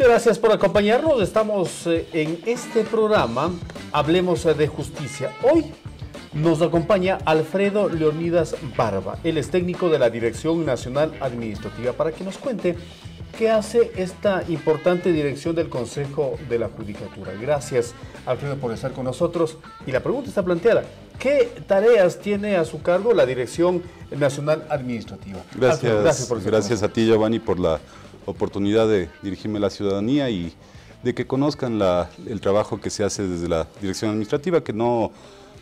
Muchas gracias por acompañarnos. Estamos eh, en este programa Hablemos eh, de Justicia. Hoy nos acompaña Alfredo Leonidas Barba. Él es técnico de la Dirección Nacional Administrativa para que nos cuente qué hace esta importante dirección del Consejo de la Judicatura. Gracias, Alfredo, por estar con nosotros. Y la pregunta está planteada. ¿Qué tareas tiene a su cargo la Dirección Nacional Administrativa? Gracias, gracias, por gracias a ti, Giovanni, por la oportunidad de dirigirme a la ciudadanía y de que conozcan el trabajo que se hace desde la dirección administrativa, que no,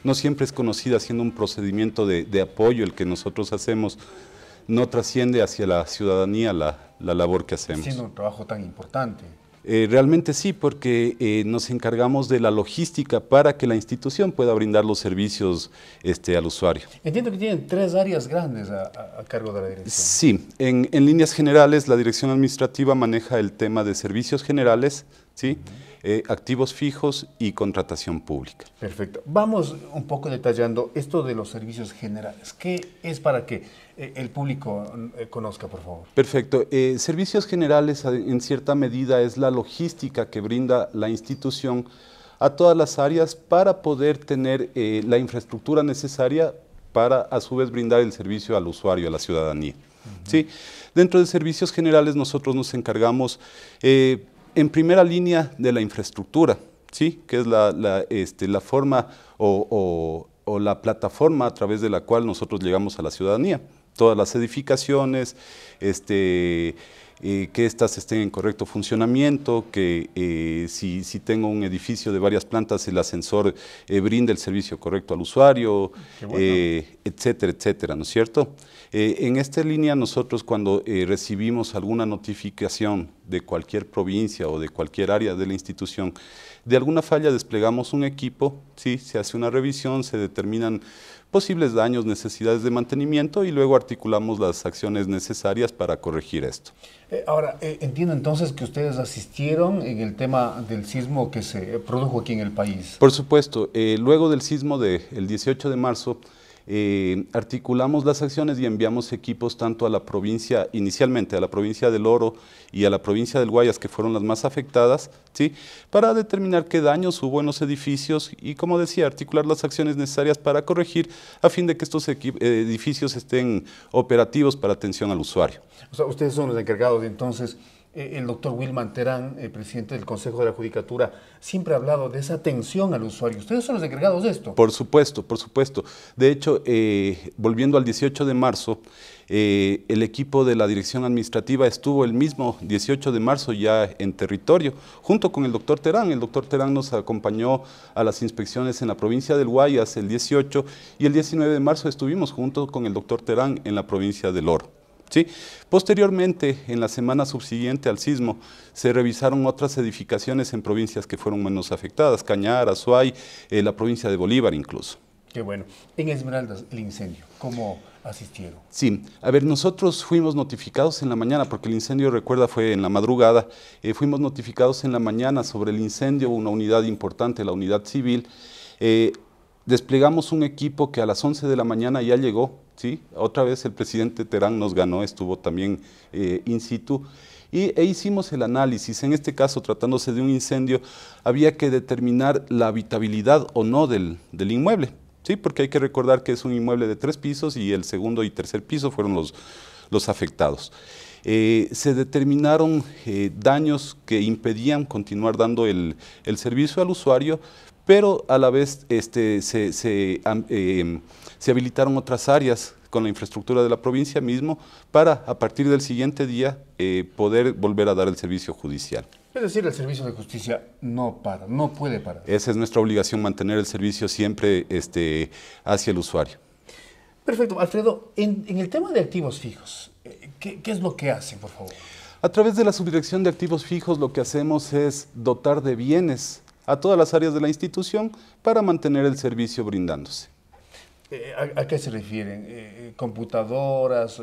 no siempre es conocida, siendo un procedimiento de, apoyo el que nosotros hacemos, no trasciende hacia la ciudadanía la, la labor que hacemos. Siendo un trabajo tan importante. Eh, realmente sí, porque eh, nos encargamos de la logística para que la institución pueda brindar los servicios este, al usuario. Entiendo que tienen tres áreas grandes a, cargo de la dirección. Sí, en líneas generales la dirección administrativa maneja el tema de servicios generales, ¿sí? Eh, activos fijos y contratación pública. Perfecto. Vamos un poco detallando esto de los servicios generales. ¿Qué es para que eh, el público eh, conozca, por favor? Perfecto. servicios generales, en cierta medida, es la logística que brinda la institución a todas las áreas para poder tener la infraestructura necesaria para, a su vez, brindar el servicio al usuario, a la ciudadanía. ¿Sí? Dentro de servicios generales nosotros nos encargamos, en primera línea de la infraestructura, ¿sí? que es la, este, forma o, la plataforma a través de la cual nosotros llegamos a la ciudadanía. Todas las edificaciones, este, eh, que éstas estén en correcto funcionamiento, que eh, si, tengo un edificio de varias plantas el ascensor eh, brinde el servicio correcto al usuario, etcétera, etcétera, ¿no es cierto? en esta línea nosotros cuando recibimos alguna notificación de cualquier provincia o de cualquier área de la institución, de alguna falla desplegamos un equipo, ¿sí? se hace una revisión, se determinan posibles daños, necesidades de mantenimiento y luego articulamos las acciones necesarias para corregir esto. Eh, ahora, eh, entiendo entonces que ustedes asistieron en el tema del sismo que se produjo aquí en el país. Por supuesto, eh, luego del sismo del 18 de marzo, eh, articulamos las acciones y enviamos equipos tanto a la provincia, inicialmente a la provincia del Oro y a la provincia del Guayas, que fueron las más afectadas, ¿sí? para determinar qué daños hubo en los edificios y, como decía, articular las acciones necesarias para corregir a fin de que estos eh, edificios estén operativos para atención al usuario. O sea, ustedes son los encargados entonces eh, el doctor Wilman Terán, eh, presidente del Consejo de la Judicatura, siempre ha hablado de esa atención al usuario. Ustedes son los agregados de esto. Por supuesto, por supuesto. De hecho, eh, volviendo al 18 de marzo, el equipo de la Dirección Administrativa estuvo el mismo 18 de marzo ya en territorio, junto con el doctor Terán. El doctor Terán nos acompañó a las inspecciones en la provincia del Guayas el 18 y el 19 de marzo estuvimos junto con el doctor Terán en la provincia del Oro. ¿sí? Posteriormente, en la semana subsiguiente al sismo, se revisaron otras edificaciones en provincias que fueron menos afectadas, Cañar, Azuay, eh, la provincia de Bolívar incluso. Qué bueno. En Esmeraldas, el incendio, ¿cómo asistieron? Sí, a ver, nosotros fuimos notificados en la mañana, porque el incendio, recuerda, fue en la madrugada, eh, fuimos notificados en la mañana sobre el incendio, una unidad importante, la unidad civil. Eh, desplegamos un equipo que a las 11 de la mañana ya llegó ¿sí? Otra vez el presidente Terán nos ganó, estuvo también eh, in situ. Y, e hicimos el análisis, en este caso tratándose de un incendio, había que determinar la habitabilidad o no del, inmueble. ¿sí? porque hay que recordar que es un inmueble de tres pisos y el segundo y tercer piso fueron los, afectados. Eh, se determinaron eh, daños que impedían continuar dando el, el, servicio al usuario, pero a la vez este, se, em, se, habilitaron otras áreas con la infraestructura de la provincia mismo para a partir del siguiente día eh, poder volver a dar el servicio judicial. Es decir, el servicio de justicia no para, no puede parar. Esa es nuestra obligación, mantener el servicio siempre este, hacia el usuario. Perfecto. Alfredo, en, el tema de activos fijos, eh, ¿qué, ¿qué, es lo que hacen, por favor? A través de la subdirección de activos fijos lo que hacemos es dotar de bienes a todas las áreas de la institución para mantener el servicio brindándose. Eh, ¿A, qué se refieren? Eh, eh, ¿Computadoras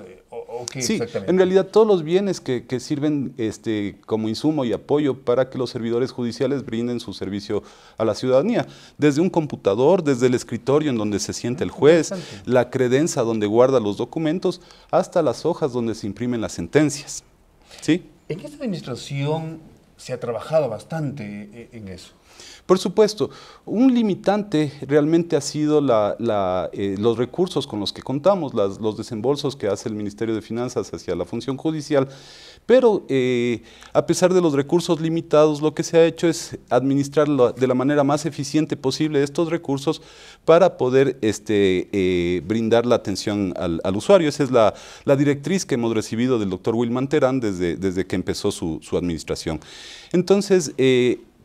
sí, En realidad todos los bienes que, sirven este, como insumo y apoyo para que los servidores judiciales brinden su servicio a la ciudadanía. Desde un computador, desde el escritorio en donde se siente el juez, la credenza donde guarda los documentos, hasta las hojas donde se imprimen las sentencias. ¿Sí? En esta administración se ha trabajado bastante en eso. Por supuesto, un limitante realmente ha sido eh, los recursos con los que contamos, los desembolsos que hace el Ministerio de Finanzas hacia la función judicial, pero eh, a pesar de los recursos limitados, lo que se ha hecho es administrar de la manera más eficiente posible estos recursos para poder este, eh, brindar la atención al, usuario. Esa es la, directriz que hemos recibido del doctor Wilman Terán desde, desde que empezó su, administración. Entonces,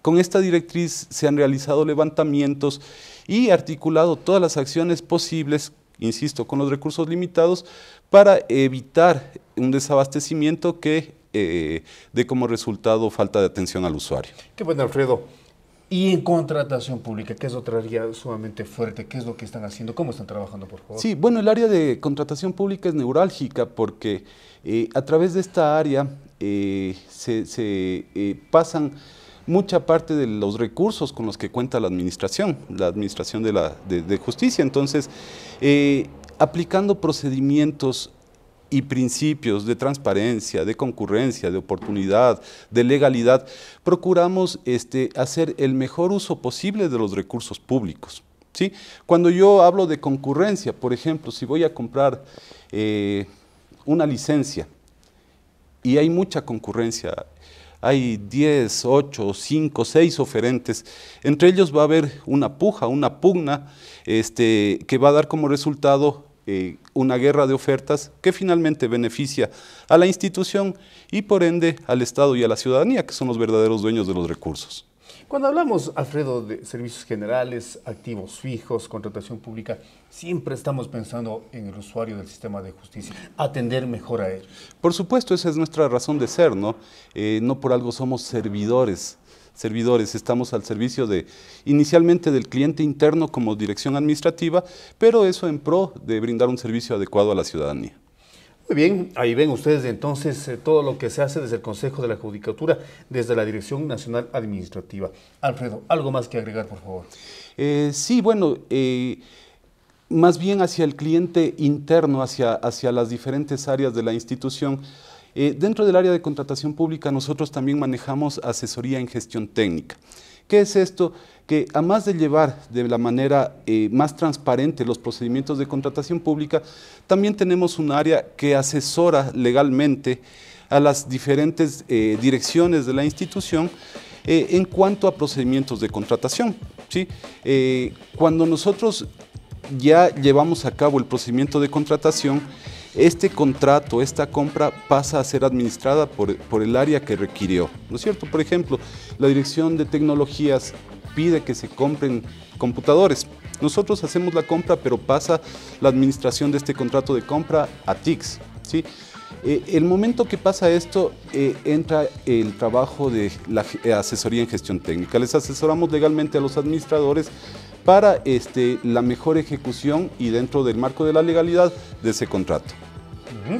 con esta directriz se han realizado levantamientos y articulado todas las acciones posibles, insisto, con los recursos limitados, para evitar un desabastecimiento que eh, dé como resultado falta de atención al usuario. Qué bueno, Alfredo. Y en contratación pública, que es otra área sumamente fuerte, ¿qué es lo que están haciendo? ¿Cómo están trabajando, por favor? Sí, bueno, el área de contratación pública es neurálgica porque eh, a través de esta área eh, se pasan mucha parte de los recursos con los que cuenta la administración, la administración de, la, de, justicia. Entonces, eh, aplicando procedimientos y principios de transparencia, de concurrencia, de oportunidad, de legalidad, procuramos este, hacer el mejor uso posible de los recursos públicos. ¿sí? Cuando yo hablo de concurrencia, por ejemplo, si voy a comprar eh, una licencia y hay mucha concurrencia hay 10, 8, 5, 6 oferentes. Entre ellos va a haber una puja, una pugna, este, que va a dar como resultado eh, una guerra de ofertas que finalmente beneficia a la institución y por ende al Estado y a la ciudadanía, que son los verdaderos dueños de los recursos. Cuando hablamos, Alfredo, de servicios generales, activos fijos, contratación pública, siempre estamos pensando en el usuario del sistema de justicia, atender mejor a él. Por supuesto, esa es nuestra razón de ser, ¿no? Eh, no por algo somos servidores servidores, estamos al servicio de inicialmente del cliente interno como dirección administrativa, pero eso en pro de brindar un servicio adecuado a la ciudadanía. Muy bien, ahí ven ustedes entonces eh, todo lo que se hace desde el Consejo de la Judicatura, desde la Dirección Nacional Administrativa. Alfredo, algo más que agregar, por favor. Eh, sí, bueno, eh, más bien hacia el cliente interno, hacia, hacia las diferentes áreas de la institución. dentro del área de contratación pública nosotros también manejamos asesoría en gestión técnica. ¿Qué es esto? que además de llevar de la manera eh, más transparente los procedimientos de contratación pública, también tenemos un área que asesora legalmente a las diferentes eh, direcciones de la institución eh, en cuanto a procedimientos de contratación. ¿sí? cuando nosotros ya llevamos a cabo el procedimiento de contratación, este contrato, esta compra pasa a ser administrada por, el área que requirió. ¿No es cierto? Por ejemplo, la Dirección de Tecnologías pide que se compren computadores. Nosotros hacemos la compra, pero pasa la administración de este contrato de compra a TICS. ¿sí? Eh, el momento que pasa esto, eh, entra el trabajo de la asesoría en gestión técnica. Les asesoramos legalmente a los administradores para este, la mejor ejecución y dentro del marco de la legalidad de ese contrato.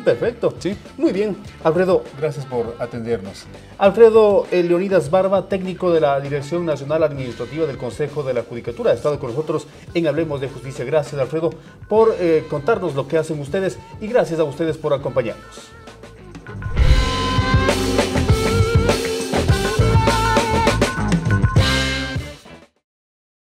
Perfecto. Sí. Muy bien. Alfredo, gracias por atendernos. Alfredo eh, Leonidas Barba, técnico de la Dirección Nacional Administrativa del Consejo de la Judicatura, ha estado con nosotros en Hablemos de Justicia. Gracias, Alfredo, por eh, contarnos lo que hacen ustedes y gracias a ustedes por acompañarnos.